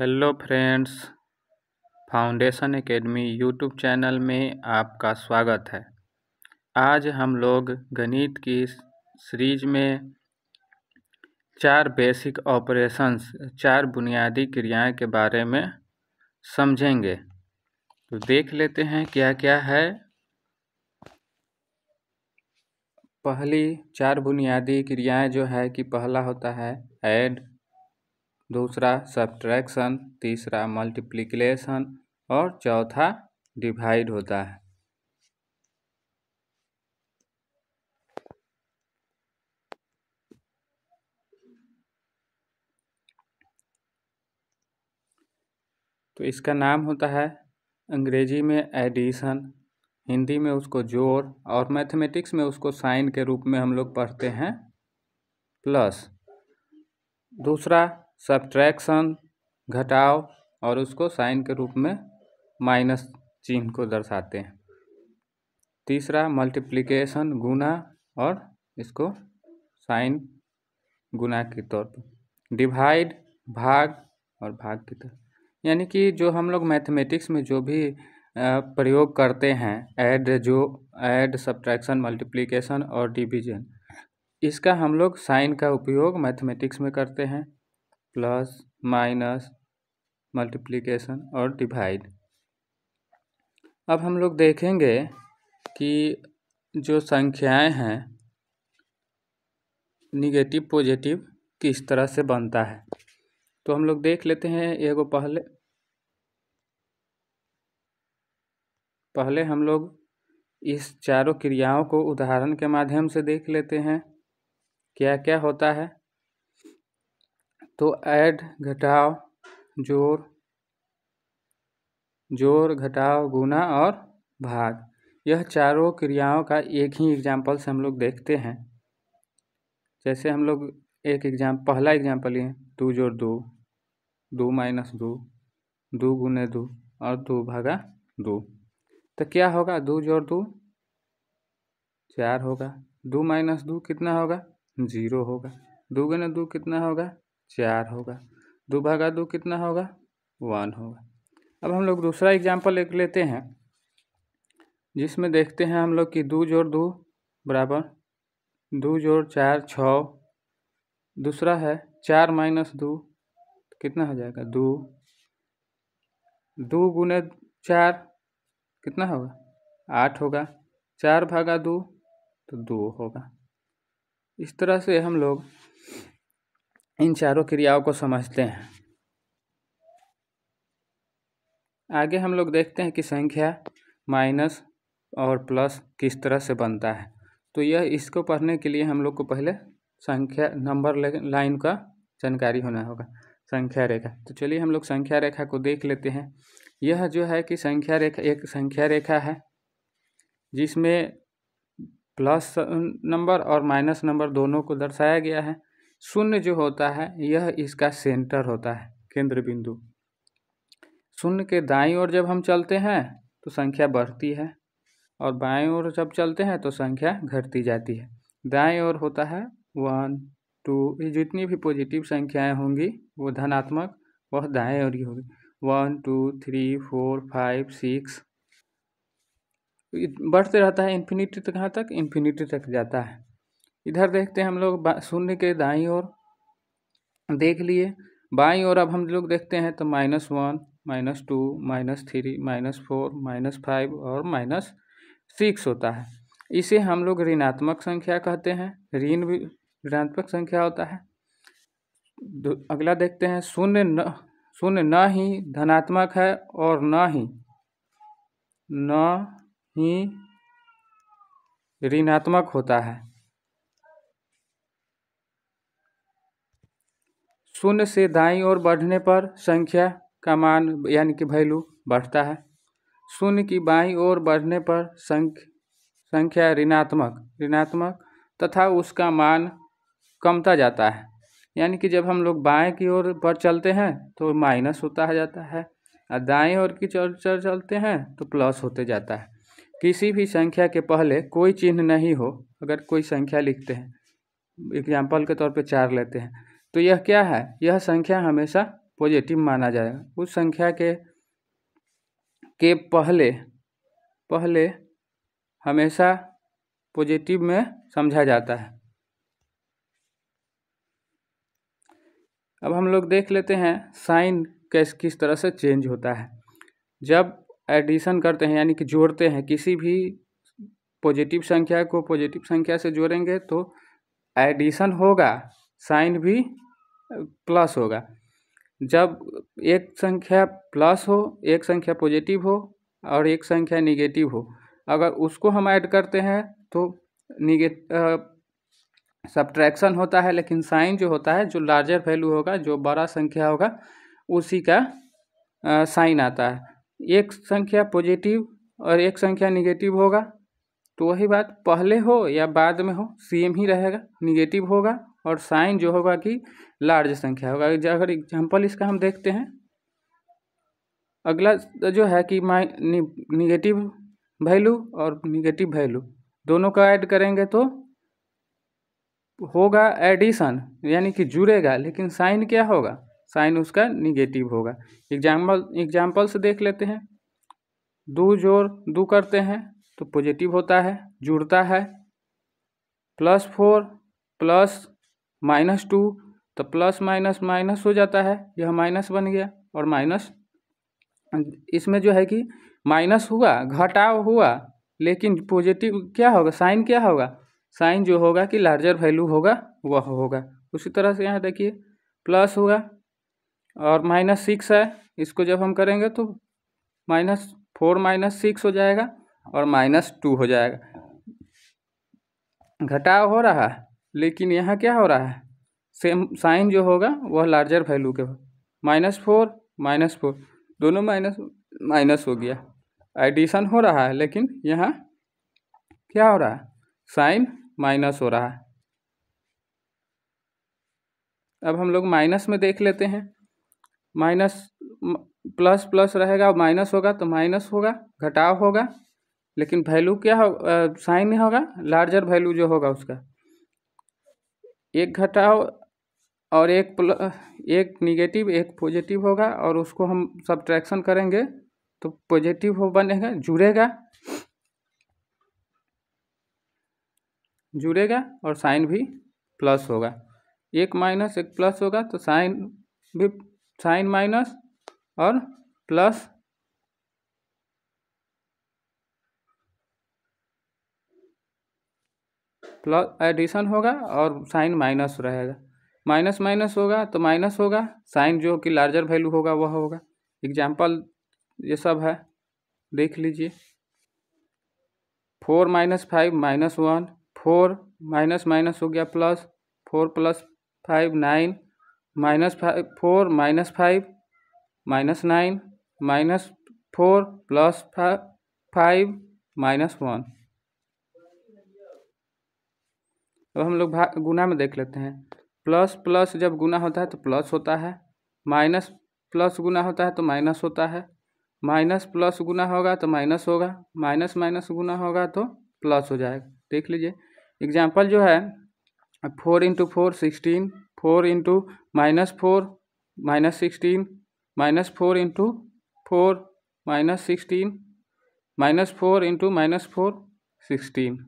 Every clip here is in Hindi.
hello friends foundation academy YouTube channel में आपका स्वागत है आज हम लोग गणित की सीरीज में चार बेसिक ऑपरेशंस चार बुनियादी क्रियाएं के बारे में समझेंगे तो देख लेते हैं क्या क्या है पहली चार बुनियादी क्रियाएं जो है कि पहला होता है ऐड दूसरा सब्ट्रैक्शन तीसरा मल्टीप्लिकेशन और चौथा डिवाइड होता है तो इसका नाम होता है अंग्रेजी में एडिशन हिंदी में उसको जोड़ और मैथमेटिक्स में उसको साइन के रूप में हम लोग पढ़ते हैं प्लस दूसरा सब्ट्रैक्शन घटाव और उसको साइन के रूप में माइनस चिन्ह को दर्शाते हैं तीसरा मल्टीप्लिकेशन गुना और इसको साइन गुना के तौर पर डिवाइड भाग और भाग की तरह यानी कि जो हम लोग मैथमेटिक्स में जो भी प्रयोग करते हैं ऐड जो ऐड सब्ट्रैक्शन मल्टीप्लिकेशन और डिवीजन इसका हम लोग साइन का उपयोग मैथमेटिक्स में करते हैं प्लस माइनस मल्टीप्लिकेशन और डिवाइड अब हम लोग देखेंगे कि जो संख्याएं हैं निगेटिव पॉजिटिव किस तरह से बनता है तो हम लोग देख लेते हैं एगो पहले पहले हम लोग इस चारों क्रियाओं को उदाहरण के माध्यम से देख लेते हैं क्या क्या होता है तो ऐड घटाव जोर जोर घटाव गुना और भाग यह चारों क्रियाओं का एक ही एग्जाम्पल से हम लोग देखते हैं जैसे हम लोग एक एग्जाम पहला एग्जाम्पल लिए दो जोड़ दो दो माइनस दो दो गुने दो और दो भागा दो तो क्या होगा दो जोड़ दो चार होगा दो माइनस दो कितना होगा जीरो होगा दो गुने दो कितना होगा चार होगा दो भागा दो कितना होगा वन होगा अब हम लोग दूसरा एग्जाम्पल एक लेते हैं जिसमें देखते हैं हम लोग कि दो जोड़ दो बराबर दो जोड़ चार छ दूसरा है चार माइनस दो कितना हो जाएगा दो दो गुने चार कितना होगा आठ होगा चार भागा दो तो दो होगा इस तरह से हम लोग इन चारों क्रियाओं को समझते हैं आगे हम लोग देखते हैं कि संख्या माइनस और प्लस किस तरह से बनता है तो यह इसको पढ़ने के लिए हम लोग को पहले संख्या नंबर लाइन का जानकारी होना होगा संख्या रेखा तो चलिए हम लोग संख्या रेखा को देख लेते हैं यह जो है कि संख्या रेखा एक संख्या रेखा है जिसमें प्लस नंबर और माइनस नंबर दोनों को दर्शाया गया है शून्य जो होता है यह इसका सेंटर होता है केंद्र बिंदु शून्य के दाई ओर जब हम चलते हैं तो संख्या बढ़ती है और बाएं ओर जब चलते हैं तो संख्या घटती जाती है दाएं ओर होता है वन टू ये जितनी भी पॉजिटिव संख्याएं होंगी वो धनात्मक वह दाएँ ओर ही होगी one two three four five six बढ़ते रहता है इन्फिनिटी तक कहाँ तक इन्फिनिटी तक जाता है इधर देखते हैं हम लोग शून्य के दाई और देख लिए बाई और अब हम लोग देखते हैं तो minus one minus two minus three minus four minus five और माइनस सिक्स होता है इसे हम लोग ऋणात्मक संख्या कहते हैं ऋण भी ऋणात्मक संख्या होता है अगला देखते हैं शून्य न शून्य न ही धनात्मक है और न ही न ही ऋणात्मक होता है शून्य से दाई ओर बढ़ने पर संख्या का मान यानी कि वैल्यू बढ़ता है शून्य की बाई ओर बढ़ने पर संख्या संख्या ऋणात्मक ऋणात्मक तथा उसका मान कमता जाता है यानी कि जब हम लोग बाएं की ओर पर चलते हैं तो माइनस होता है जाता है और दाएं ओर की चल चल चलते हैं तो प्लस होते जाता है किसी भी संख्या के पहले कोई चिन्ह नहीं हो अगर कोई संख्या लिखते हैं एग्जाम्पल के तौर पे चार लेते हैं तो यह क्या है यह संख्या हमेशा पॉजिटिव माना जाएगा उस संख्या के के पहले पहले हमेशा पॉजिटिव में समझा जाता है अब हम लोग देख लेते हैं साइन कैस किस तरह से चेंज होता है जब एडिशन करते हैं यानी कि जोड़ते हैं किसी भी पॉजिटिव संख्या को पॉजिटिव संख्या से जोड़ेंगे तो एडिशन होगा साइन भी प्लस होगा जब एक संख्या प्लस हो एक संख्या पॉजिटिव हो और एक संख्या निगेटिव हो अगर उसको हम ऐड करते हैं तो निगेट सब्ट्रैक्शन होता है लेकिन साइन जो होता है जो लार्जर वैल्यू होगा जो बड़ा संख्या होगा उसी का साइन आता है एक संख्या पॉजिटिव और एक संख्या निगेटिव होगा तो वही बात पहले हो या बाद में हो सेम ही रहेगा निगेटिव होगा और साइन जो होगा कि लार्ज संख्या होगा अगर एग्जाम्पल इसका हम देखते हैं अगला जो है कि माइ निगेटिव वैल्यू और निगेटिव वैल्यू दोनों का ऐड करेंगे तो होगा एडिशन यानी कि जुड़ेगा लेकिन साइन क्या होगा साइन उसका निगेटिव होगा एग्जाम्पल एग्जाम्पल से देख लेते हैं दो जोर दो करते हैं तो पॉजिटिव होता है जुड़ता है plus four plus minus two तो प्लस माइनस माइनस हो जाता है यह माइनस बन गया और माइनस इसमें जो है कि माइनस हुआ घटाव हुआ लेकिन पॉजिटिव क्या होगा साइन क्या होगा साइन जो होगा कि लार्जर वैल्यू होगा वह होगा उसी तरह से यहाँ देखिए प्लस हुआ और माइनस सिक्स है इसको जब हम करेंगे तो माइनस फोर माइनस सिक्स हो जाएगा और माइनस टू हो जाएगा घटाव हो रहा है लेकिन यहाँ क्या हो रहा है सेम साइन जो होगा वह लार्जर वैल्यू के हो माइनस फोर माइनस फोर दोनों माइनस माइनस हो गया एडिशन हो रहा है लेकिन यहाँ क्या हो रहा है साइन माइनस हो रहा है अब हम लोग माइनस में देख लेते हैं माइनस प्लस प्लस रहेगा माइनस होगा तो माइनस होगा घटाव होगा लेकिन वैल्यू क्या हो साइन नहीं होगा लार्जर वैल्यू जो होगा उसका एक घटाओ और एक प्ल एक निगेटिव एक पॉजिटिव होगा और उसको हम सब्ट्रैक्शन करेंगे तो पॉजिटिव हो बनेगा जुड़ेगा जुड़ेगा और साइन भी प्लस होगा एक माइनस एक प्लस होगा तो साइन भी साइन माइनस और प्लस प्लस एडिशन होगा और साइन माइनस रहेगा माइनस माइनस होगा तो माइनस होगा साइन जो कि लार्जर वैल्यू होगा वह होगा एग्जाम्पल ये सब है देख लीजिए four minus five minus one four minus minus हो गया plus four plus five nine minus five four minus five minus nine minus four plus five minus one अब तो हम लोग भाग गुना में देख लेते हैं प्लस प्लस जब गुना होता है तो प्लस होता है माइनस प्लस गुना होता है तो माइनस होता है माइनस प्लस गुना होगा तो माइनस होगा माइनस माइनस गुना होगा तो प्लस हो जाएगा देख लीजिए एग्जाम्पल जो है four into four sixteen four into minus four minus sixteen minus four into four minus sixteen minus four into minus four sixteen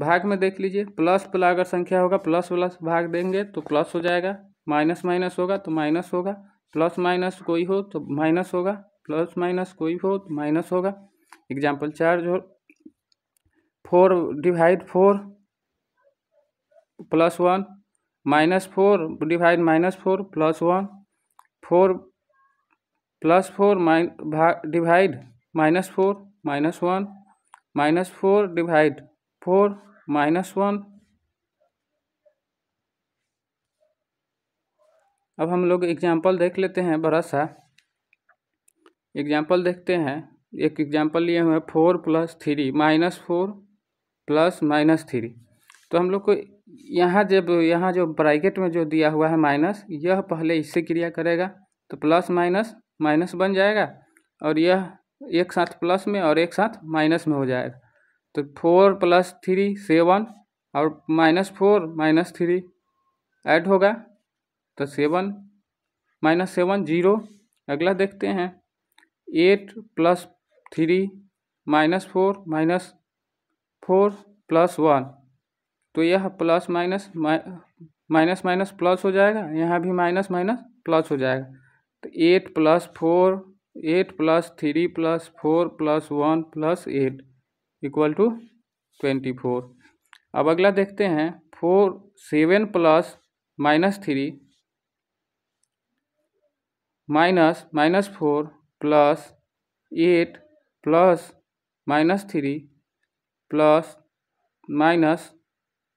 भाग में देख लीजिए प्लस वाला अगर संख्या होगा प्लस प्लस भाग देंगे तो प्लस हो जाएगा माइनस माइनस होगा तो माइनस होगा प्लस माइनस कोई हो तो माइनस होगा प्लस माइनस कोई हो तो माइनस होगा एग्जाम्पल चार जो four divide four plus one minus four divide minus four plus one four plus four minus divide minus four minus one minus four divide four minus one अब हम लोग एग्जाम्पल देख लेते हैं बड़ा सा एग्जाम्पल देखते हैं एक एग्जाम्पल लिए हुए four plus three minus four plus minus three तो हम लोग को यहाँ जब यहाँ जो ब्राइकेट में जो दिया हुआ है माइनस यह पहले इससे क्रिया करेगा तो प्लस माइनस माइनस बन जाएगा और यह एक साथ प्लस में और एक साथ माइनस में हो जाएगा तो फोर प्लस थ्री सेवन और minus four minus three add होगा तो सेवन माइनस सेवन जीरो अगला देखते हैं eight plus three minus four minus four plus one तो यह plus minus minus minus plus हो जाएगा यहाँ भी माइनस माइनस प्लस हो जाएगा तो eight plus four eight plus three plus four plus one plus eight equal to twenty four अब अगला देखते हैं four seven plus minus three minus minus four plus eight plus minus three plus minus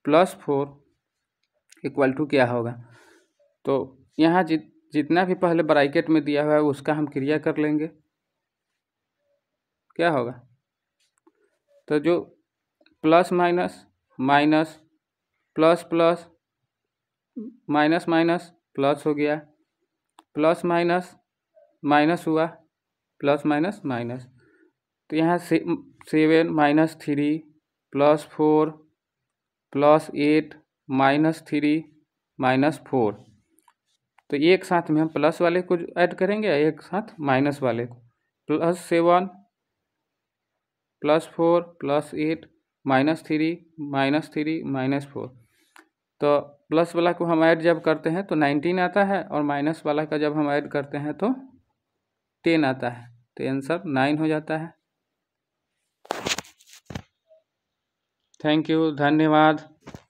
plus four equal to क्या होगा तो यहाँ जित जितना भी पहले ब्रैकेट में दिया हुआ है उसका हम क्रिया कर लेंगे क्या होगा तो जो plus minus minus plus plus minus minus plus हो गया प्लस माइनस माइनस हुआ प्लस माइनस माइनस तो यहाँ से seven minus three plus four plus eight minus three minus four तो एक साथ में हम प्लस वाले को ऐड करेंगे एक साथ माइनस वाले को plus seven plus four plus eight minus three minus three minus four तो प्लस वाला को हम ऐड जब करते हैं तो नाइनटीन आता है और माइनस वाला का जब हम ऐड करते हैं तो टेन आता है तो आंसर नाइन हो जाता है थैंक यू धन्यवाद